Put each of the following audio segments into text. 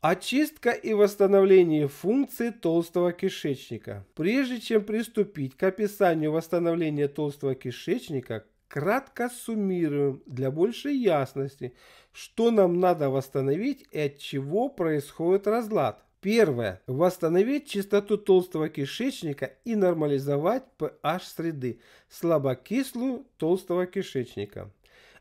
Очистка и восстановление функции толстого кишечника. Прежде чем приступить к описанию восстановления толстого кишечника, кратко суммируем для большей ясности, что нам надо восстановить и от чего происходит разлад. Первое. Восстановить чистоту толстого кишечника и нормализовать pH среды, слабокислую толстого кишечника.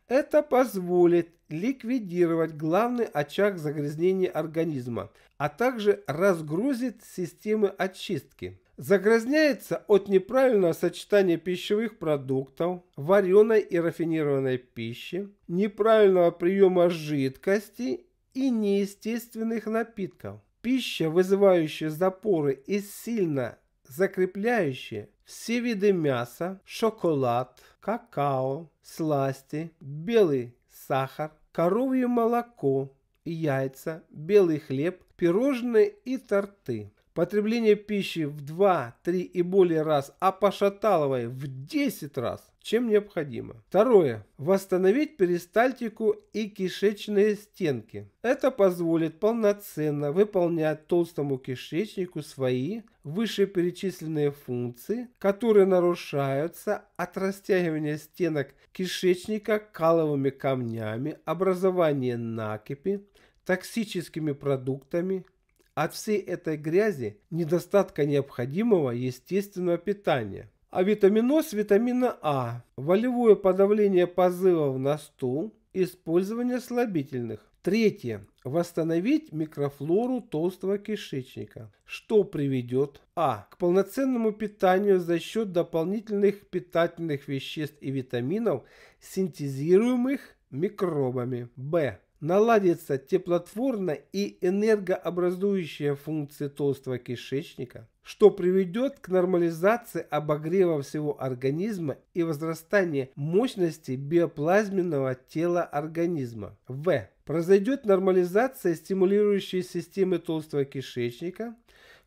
Это позволит ликвидировать главный очаг загрязнения организма, а также разгрузит системы очистки. Загрязняется от неправильного сочетания пищевых продуктов, вареной и рафинированной пищи, неправильного приема жидкости и неестественных напитков. Пища, вызывающая запоры и сильно закрепляющие все виды мяса, шоколад, какао, сласти, белый сахар, коровье молоко, яйца, белый хлеб, пирожные и торты. Потребление пищи в 2, 3 и более раз, а по шаталовой в 10 раз чем необходимо. Второе. Восстановить перистальтику и кишечные стенки. Это позволит полноценно выполнять толстому кишечнику свои вышеперечисленные функции, которые нарушаются от растягивания стенок кишечника каловыми камнями, образования накипи, токсическими продуктами, от всей этой грязи недостатка необходимого естественного питания – а витаминоз витамина А, волевое подавление позывов на стул, использование слабительных. Третье. Восстановить микрофлору толстого кишечника, что приведет а. к полноценному питанию за счет дополнительных питательных веществ и витаминов, синтезируемых микробами, б наладится теплотворная и энергообразующая функции толстого кишечника, что приведет к нормализации обогрева всего организма и возрастанию мощности биоплазменного тела организма. В. Произойдет нормализация стимулирующей системы толстого кишечника,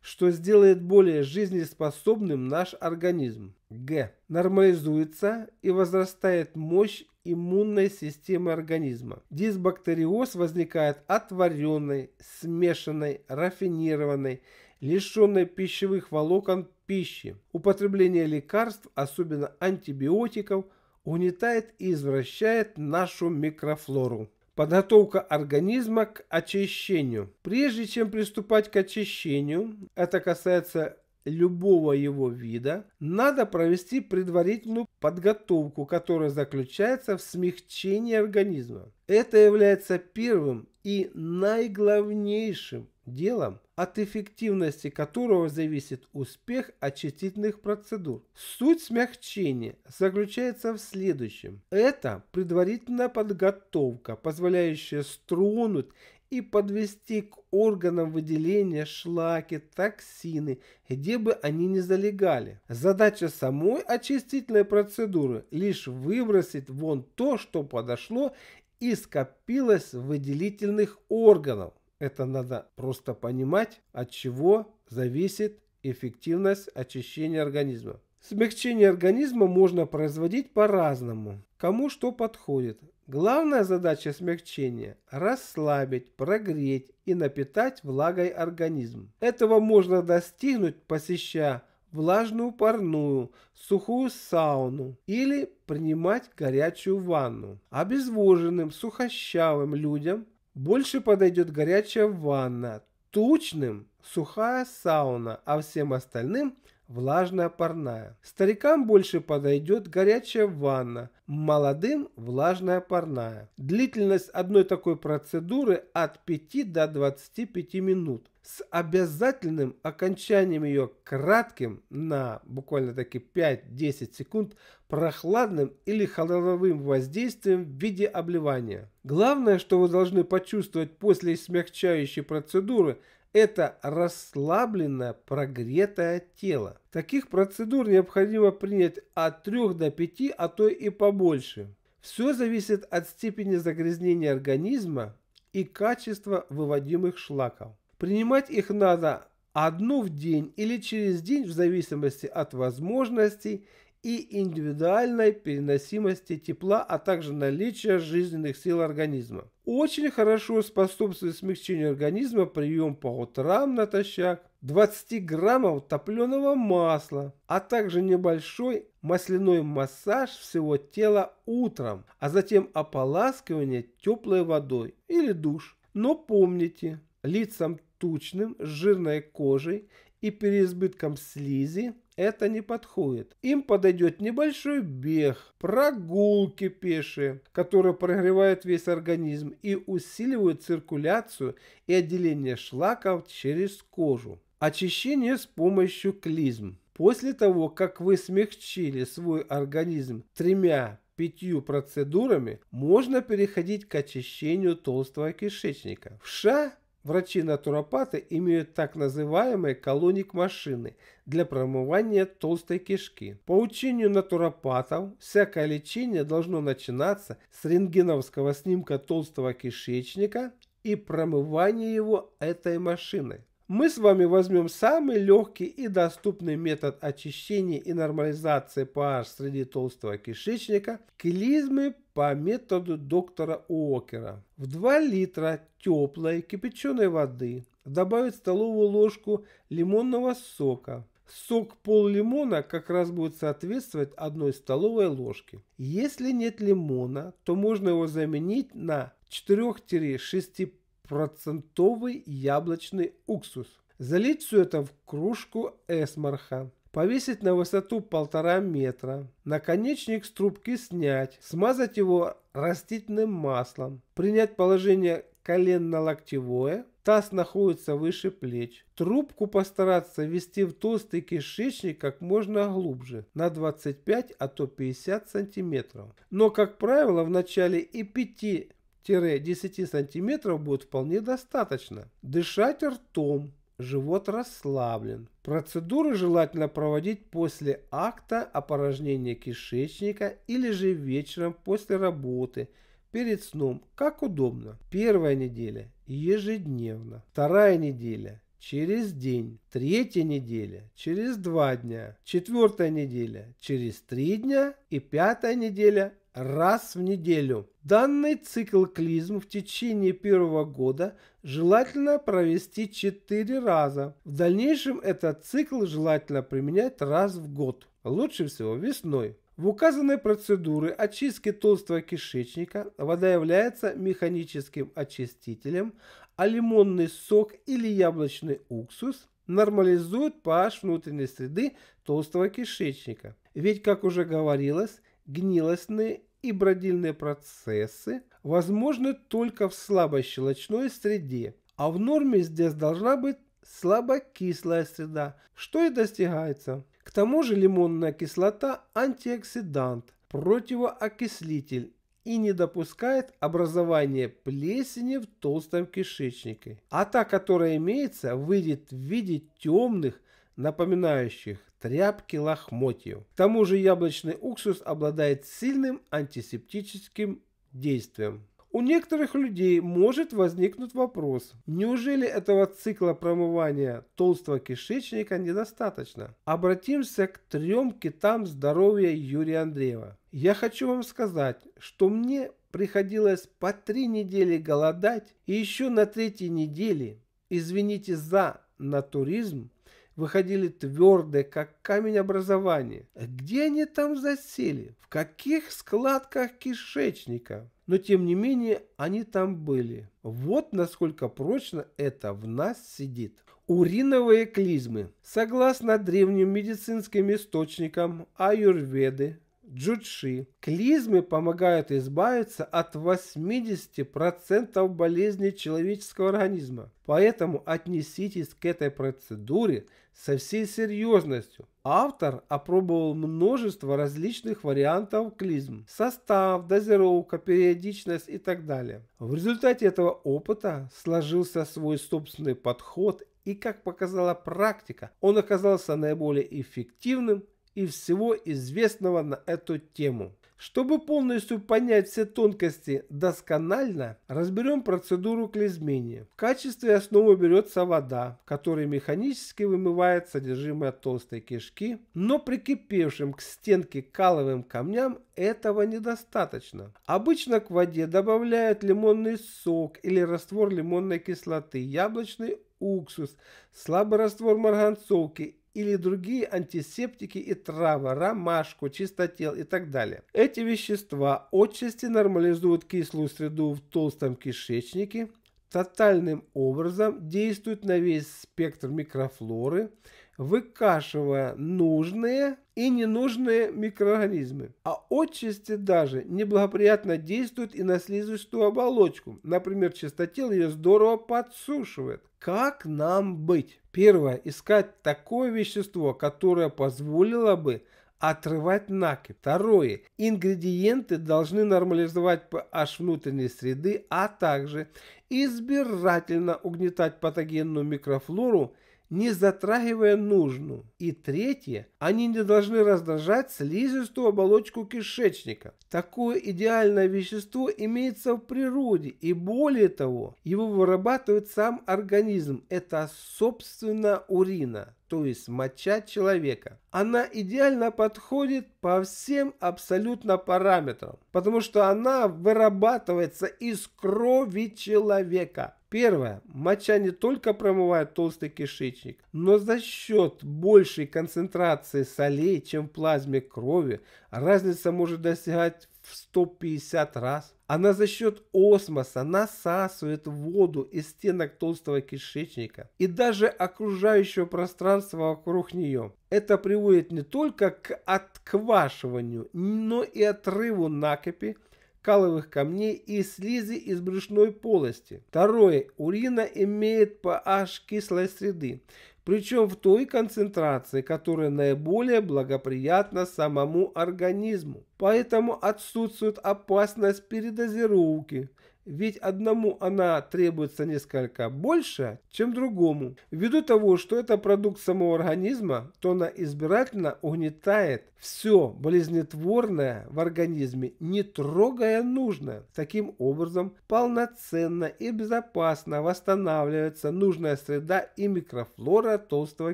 что сделает более жизнеспособным наш организм. Г. Нормализуется и возрастает мощь иммунной системы организма. Дисбактериоз возникает от вареной, смешанной, рафинированной, лишенной пищевых волокон пищи. Употребление лекарств, особенно антибиотиков, угнетает и извращает нашу микрофлору. Подготовка организма к очищению. Прежде чем приступать к очищению, это касается любого его вида, надо провести предварительную подготовку, которая заключается в смягчении организма. Это является первым и наиглавнейшим делом, от эффективности которого зависит успех очистительных процедур. Суть смягчения заключается в следующем. Это предварительная подготовка, позволяющая стронуть и подвести к органам выделения шлаки, токсины, где бы они ни залегали. Задача самой очистительной процедуры – лишь выбросить вон то, что подошло и скопилось в выделительных органов. Это надо просто понимать, от чего зависит эффективность очищения организма. Смягчение организма можно производить по-разному, кому что подходит. Главная задача смягчения – расслабить, прогреть и напитать влагой организм. Этого можно достигнуть, посещая влажную парную, сухую сауну или принимать горячую ванну. Обезвоженным, сухощавым людям больше подойдет горячая ванна, тучным – сухая сауна, а всем остальным влажная парная. Старикам больше подойдет горячая ванна, молодым влажная парная. Длительность одной такой процедуры от 5 до 25 минут с обязательным окончанием ее кратким на буквально таки 5-10 секунд прохладным или холодовым воздействием в виде обливания. Главное, что вы должны почувствовать после смягчающей процедуры – это расслабленное, прогретое тело. Таких процедур необходимо принять от 3 до 5, а то и побольше. Все зависит от степени загрязнения организма и качества выводимых шлаков. Принимать их надо одну в день или через день в зависимости от возможностей и индивидуальной переносимости тепла, а также наличия жизненных сил организма. Очень хорошо способствует смягчению организма прием по утрам натощак 20 граммов топленого масла, а также небольшой масляной массаж всего тела утром, а затем ополаскивание теплой водой или душ. Но помните, лицам тучным, с жирной кожей и переизбытком слизи это не подходит. Им подойдет небольшой бег, прогулки пешие, которые прогревают весь организм и усиливают циркуляцию и отделение шлаков через кожу. Очищение с помощью клизм. После того, как вы смягчили свой организм тремя пятью процедурами можно переходить к очищению толстого кишечника. В США Врачи-натуропаты имеют так называемые колоник машины для промывания толстой кишки. По учению натуропатов, всякое лечение должно начинаться с рентгеновского снимка толстого кишечника и промывания его этой машиной мы с вами возьмем самый легкий и доступный метод очищения и нормализации pH среди толстого кишечника – клизмы по методу доктора Уокера. В 2 литра теплой кипяченой воды добавить столовую ложку лимонного сока. Сок пол лимона как раз будет соответствовать одной столовой ложке. Если нет лимона, то можно его заменить на 4-6 процентовый яблочный уксус. Залить все это в кружку эсмарха. Повесить на высоту полтора метра. Наконечник с трубки снять. Смазать его растительным маслом. Принять положение коленно-локтевое. Таз находится выше плеч. Трубку постараться ввести в толстый кишечник как можно глубже, на 25, а то 50 сантиметров. Но, как правило, в начале и 5 10 см будет вполне достаточно. Дышать ртом, живот расслаблен. Процедуры желательно проводить после акта опорожнения кишечника или же вечером после работы, перед сном, как удобно. Первая неделя – ежедневно. Вторая неделя – через день. Третья неделя – через два дня. Четвертая неделя – через три дня. И пятая неделя раз в неделю. Данный цикл клизм в течение первого года желательно провести 4 раза. В дальнейшем этот цикл желательно применять раз в год, лучше всего весной. В указанной процедуры очистки толстого кишечника вода является механическим очистителем, а лимонный сок или яблочный уксус нормализует pH внутренней среды толстого кишечника. Ведь, как уже говорилось, гнилостные и бродильные процессы возможны только в слабощелочной среде, а в норме здесь должна быть слабокислая среда, что и достигается. К тому же лимонная кислота – антиоксидант, противоокислитель и не допускает образования плесени в толстом кишечнике. А та, которая имеется, выйдет в виде темных, напоминающих тряпки лохмотьев. К тому же яблочный уксус обладает сильным антисептическим действием. У некоторых людей может возникнуть вопрос, неужели этого цикла промывания толстого кишечника недостаточно? Обратимся к трем китам здоровья Юрия Андреева. Я хочу вам сказать, что мне приходилось по три недели голодать и еще на третьей неделе, извините за натуризм, выходили твердые, как камень образования. А где они там засели? В каких складках кишечника? Но тем не менее они там были. Вот насколько прочно это в нас сидит. Уриновые клизмы. Согласно древним медицинским источникам аюрведы, джучи. Клизмы помогают избавиться от 80% болезней человеческого организма. Поэтому отнеситесь к этой процедуре со всей серьезностью. Автор опробовал множество различных вариантов клизм. Состав, дозировка, периодичность и так далее. В результате этого опыта сложился свой собственный подход и, как показала практика, он оказался наиболее эффективным и всего известного на эту тему. Чтобы полностью понять все тонкости досконально, разберем процедуру клизмения. В качестве основы берется вода, которая механически вымывает содержимое толстой кишки, но прикипевшим к стенке каловым камням этого недостаточно. Обычно к воде добавляют лимонный сок или раствор лимонной кислоты, яблочный уксус, слабый раствор марганцовки или другие антисептики и травы, ромашку, чистотел и так далее. Эти вещества отчасти нормализуют кислую среду в толстом кишечнике, тотальным образом действуют на весь спектр микрофлоры – выкашивая нужные и ненужные микроорганизмы. А отчасти даже неблагоприятно действует и на слизистую оболочку. Например, чистотел ее здорово подсушивает. Как нам быть? Первое. Искать такое вещество, которое позволило бы отрывать накипь. Второе. Ингредиенты должны нормализовать pH внутренней среды, а также избирательно угнетать патогенную микрофлору не затрагивая нужную. И третье, они не должны раздражать слизистую оболочку кишечника. Такое идеальное вещество имеется в природе и более того, его вырабатывает сам организм. Это собственно урина, то есть моча человека. Она идеально подходит по всем абсолютно параметрам, потому что она вырабатывается из крови человека. Первое. Моча не только промывает толстый кишечник, но за счет большей концентрации солей, чем в плазме крови, разница может достигать в 150 раз. Она за счет осмоса насасывает воду из стенок толстого кишечника и даже окружающего пространства вокруг нее. Это приводит не только к отквашиванию, но и отрыву накопи каловых камней и слизи из брюшной полости. Второе. Урина имеет pH кислой среды, причем в той концентрации, которая наиболее благоприятна самому организму. Поэтому отсутствует опасность передозировки ведь одному она требуется несколько больше, чем другому. Ввиду того, что это продукт самого организма, то она избирательно угнетает все болезнетворное в организме, не трогая нужное. Таким образом, полноценно и безопасно восстанавливается нужная среда и микрофлора толстого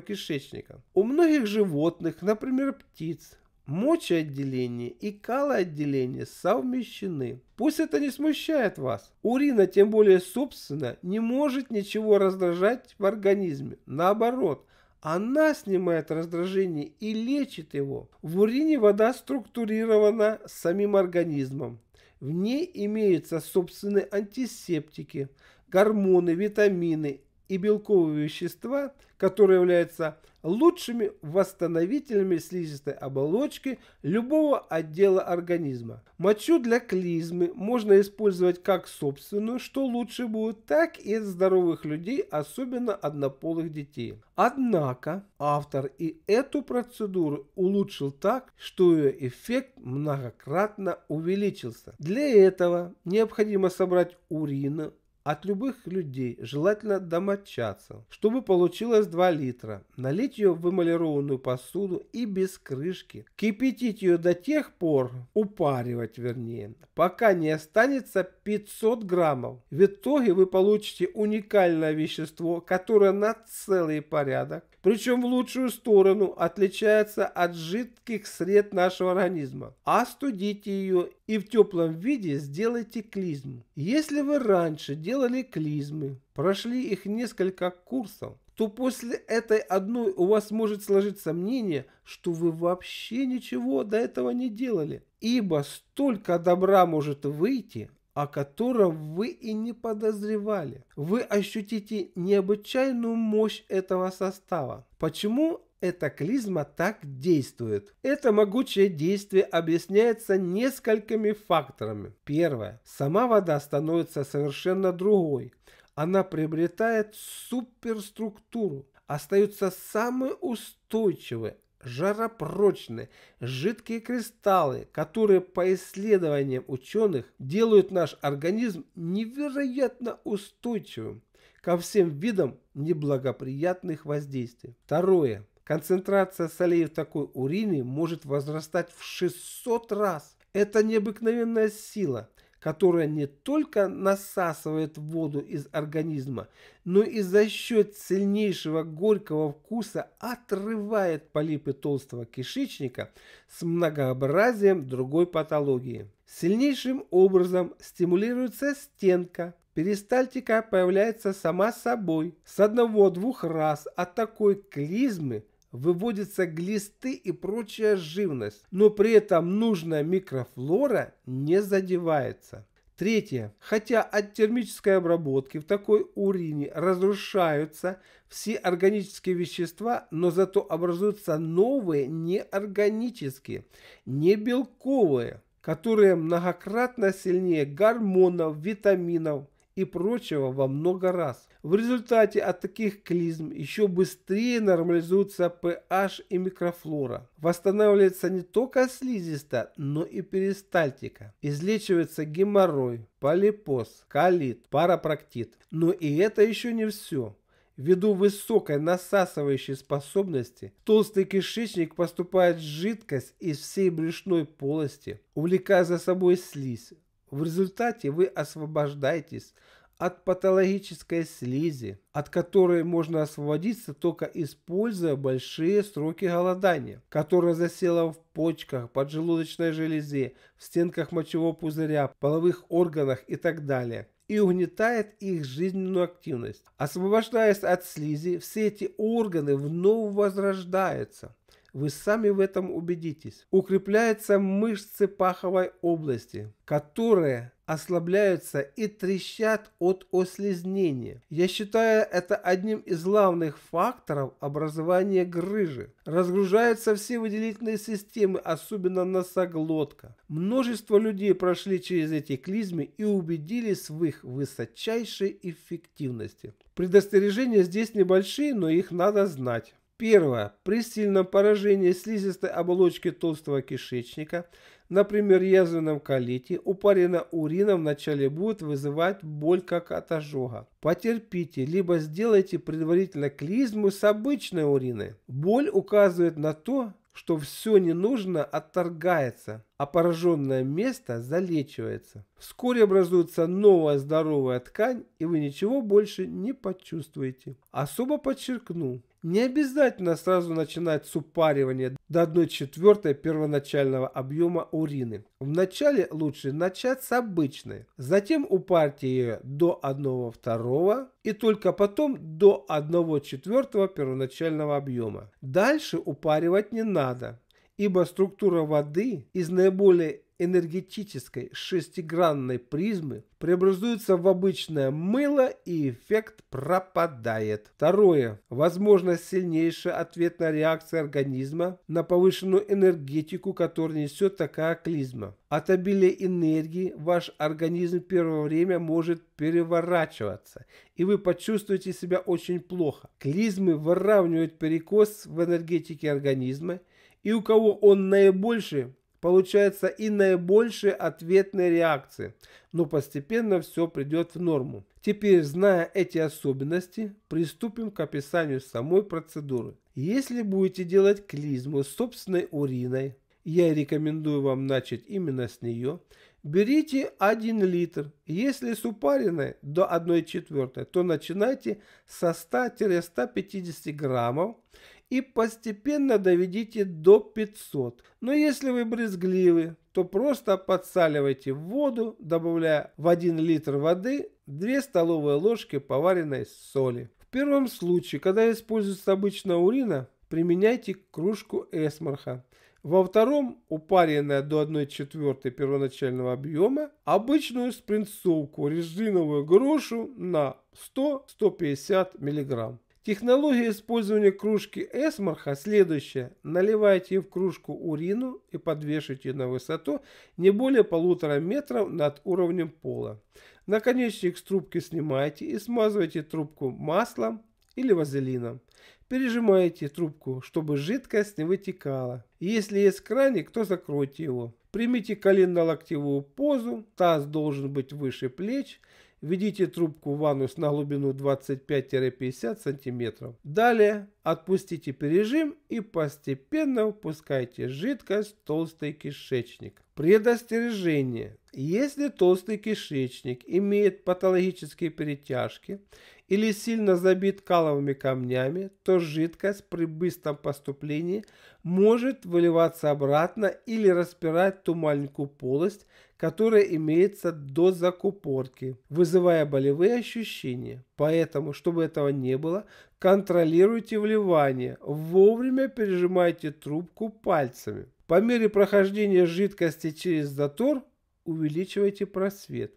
кишечника. У многих животных, например птиц, Мочеотделение и калоотделение совмещены. Пусть это не смущает вас. Урина, тем более собственно, не может ничего раздражать в организме. Наоборот, она снимает раздражение и лечит его. В урине вода структурирована самим организмом. В ней имеются собственные антисептики, гормоны, витамины и белковые вещества, которые являются лучшими восстановителями слизистой оболочки любого отдела организма. Мочу для клизмы можно использовать как собственную, что лучше будет, так и от здоровых людей, особенно однополых детей. Однако автор и эту процедуру улучшил так, что ее эффект многократно увеличился. Для этого необходимо собрать урины от любых людей, желательно домочадцев, чтобы получилось 2 литра. Налить ее в эмалированную посуду и без крышки. Кипятить ее до тех пор, упаривать вернее, пока не останется 500 граммов. В итоге вы получите уникальное вещество, которое на целый порядок, причем в лучшую сторону, отличается от жидких сред нашего организма. Остудите ее и в теплом виде сделайте клизму. Если вы раньше делали клизмы, прошли их несколько курсов, то после этой одной у вас может сложиться мнение, что вы вообще ничего до этого не делали. Ибо столько добра может выйти, о котором вы и не подозревали. Вы ощутите необычайную мощь этого состава. Почему эта клизма так действует. Это могучее действие объясняется несколькими факторами. Первое. Сама вода становится совершенно другой. Она приобретает суперструктуру. Остаются самые устойчивые, жаропрочные, жидкие кристаллы, которые по исследованиям ученых делают наш организм невероятно устойчивым ко всем видам неблагоприятных воздействий. Второе. Концентрация солей в такой урине может возрастать в 600 раз. Это необыкновенная сила, которая не только насасывает воду из организма, но и за счет сильнейшего горького вкуса отрывает полипы толстого кишечника с многообразием другой патологии. Сильнейшим образом стимулируется стенка, перистальтика появляется сама собой с одного-двух раз от такой клизмы выводятся глисты и прочая живность, но при этом нужная микрофлора не задевается. Третье. Хотя от термической обработки в такой урине разрушаются все органические вещества, но зато образуются новые неорганические, не белковые, которые многократно сильнее гормонов, витаминов, и прочего во много раз. В результате от таких клизм еще быстрее нормализуется pH и микрофлора. Восстанавливается не только слизистая, но и перистальтика. Излечивается геморрой, полипоз, колит, парапроктит. Но и это еще не все. Ввиду высокой насасывающей способности, в толстый кишечник поступает жидкость из всей брюшной полости, увлекая за собой слизь, в результате вы освобождаетесь от патологической слизи, от которой можно освободиться только используя большие сроки голодания, которая засела в почках, поджелудочной железе, в стенках мочевого пузыря, половых органах и так далее и угнетает их жизненную активность. Освобождаясь от слизи, все эти органы вновь возрождаются. Вы сами в этом убедитесь. Укрепляются мышцы паховой области, которые ослабляются и трещат от ослизнения. Я считаю это одним из главных факторов образования грыжи. Разгружаются все выделительные системы, особенно носоглотка. Множество людей прошли через эти клизмы и убедились в их высочайшей эффективности. Предостережения здесь небольшие, но их надо знать. Первое. При сильном поражении слизистой оболочки толстого кишечника, например, язвенном колите, упарина урина вначале будет вызывать боль как от ожога. Потерпите, либо сделайте предварительно клизму с обычной уриной. Боль указывает на то, что все ненужное отторгается, а пораженное место залечивается. Вскоре образуется новая здоровая ткань, и вы ничего больше не почувствуете. Особо подчеркну, не обязательно сразу начинать с упаривания до 1 четвертой первоначального объема урины. Вначале лучше начать с обычной, затем упарьте ее до 1 второго и только потом до 1 четвертого первоначального объема. Дальше упаривать не надо, ибо структура воды из наиболее энергетической шестигранной призмы преобразуется в обычное мыло и эффект пропадает. Второе. Возможно, сильнейшая ответная реакция организма на повышенную энергетику, которую несет такая клизма. От обилия энергии ваш организм первое время может переворачиваться, и вы почувствуете себя очень плохо. Клизмы выравнивают перекос в энергетике организма, и у кого он наибольший, Получается и наибольшие ответные реакции, но постепенно все придет в норму. Теперь, зная эти особенности, приступим к описанию самой процедуры. Если будете делать клизму собственной уриной, я рекомендую вам начать именно с нее, берите 1 литр. Если с упариной до 1 четвертой, то начинайте со 100-150 граммов и постепенно доведите до 500. Но если вы брезгливы, то просто подсаливайте воду, добавляя в 1 литр воды 2 столовые ложки поваренной соли. В первом случае, когда используется обычная урина, применяйте кружку эсмарха. Во втором, упаренная до 1 четвертой первоначального объема, обычную спринцовку резиновую грушу на 100-150 миллиграмм. Технология использования кружки Эсмарха следующая. Наливайте в кружку урину и подвешивайте на высоту не более полутора метров над уровнем пола. Наконечник с трубки снимайте и смазывайте трубку маслом или вазелином. Пережимайте трубку, чтобы жидкость не вытекала. Если есть краник, то закройте его. Примите колено-локтевую позу, таз должен быть выше плеч – Введите трубку в ванну на глубину 25-50 см. Далее отпустите пережим и постепенно впускайте жидкость в толстый кишечник. Предостережение. Если толстый кишечник имеет патологические перетяжки или сильно забит каловыми камнями, то жидкость при быстром поступлении может выливаться обратно или распирать тумальнику полость, которая имеется до закупорки, вызывая болевые ощущения. Поэтому, чтобы этого не было, контролируйте вливание, вовремя пережимайте трубку пальцами. По мере прохождения жидкости через затор увеличивайте просвет.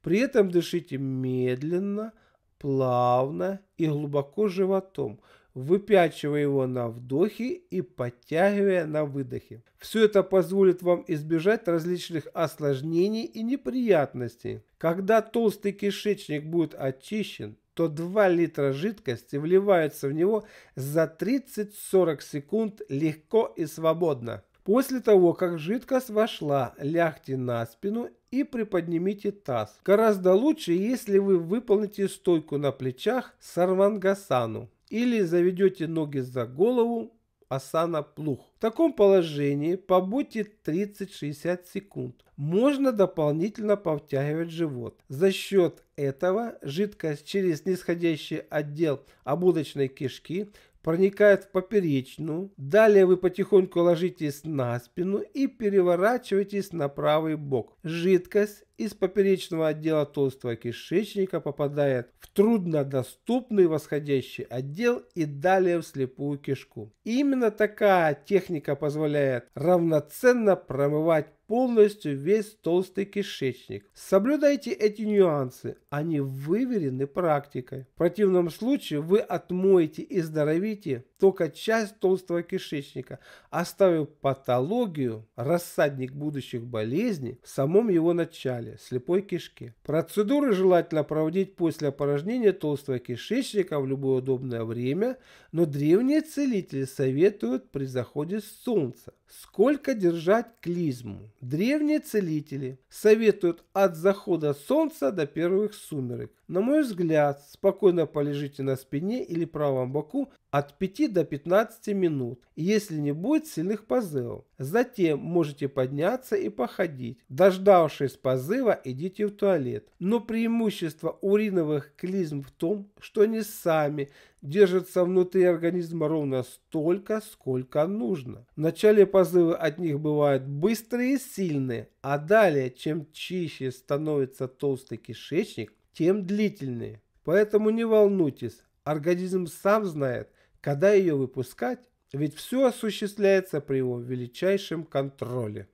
При этом дышите медленно, плавно и глубоко животом – выпячивая его на вдохе и подтягивая на выдохе. Все это позволит вам избежать различных осложнений и неприятностей. Когда толстый кишечник будет очищен, то 2 литра жидкости вливаются в него за 30-40 секунд легко и свободно. После того, как жидкость вошла, лягте на спину и приподнимите таз. Гораздо лучше, если вы выполните стойку на плечах сарвангасану или заведете ноги за голову асана плух. В таком положении побудьте 30-60 секунд. Можно дополнительно повтягивать живот. За счет этого жидкость через нисходящий отдел ободочной кишки проникает в поперечную. Далее вы потихоньку ложитесь на спину и переворачиваетесь на правый бок. Жидкость из поперечного отдела толстого кишечника попадает в труднодоступный восходящий отдел и далее в слепую кишку. именно такая техника позволяет равноценно промывать полностью весь толстый кишечник. Соблюдайте эти нюансы, они выверены практикой. В противном случае вы отмоете и здоровите только часть толстого кишечника, оставив патологию, рассадник будущих болезней в самом его начале, слепой кишке. Процедуры желательно проводить после опорожнения толстого кишечника в любое удобное время, но древние целители советуют при заходе солнца сколько держать клизму. Древние целители советуют от захода солнца до первых сумерек. На мой взгляд, спокойно полежите на спине или правом боку от 5 до 15 минут, если не будет сильных позывов. Затем можете подняться и походить. Дождавшись позыва, идите в туалет. Но преимущество уриновых клизм в том, что они сами держатся внутри организма ровно столько, сколько нужно. В начале позывы от них бывают быстрые и сильные, а далее, чем чище становится толстый кишечник, тем длительные. Поэтому не волнуйтесь, организм сам знает, когда ее выпускать, ведь все осуществляется при его величайшем контроле.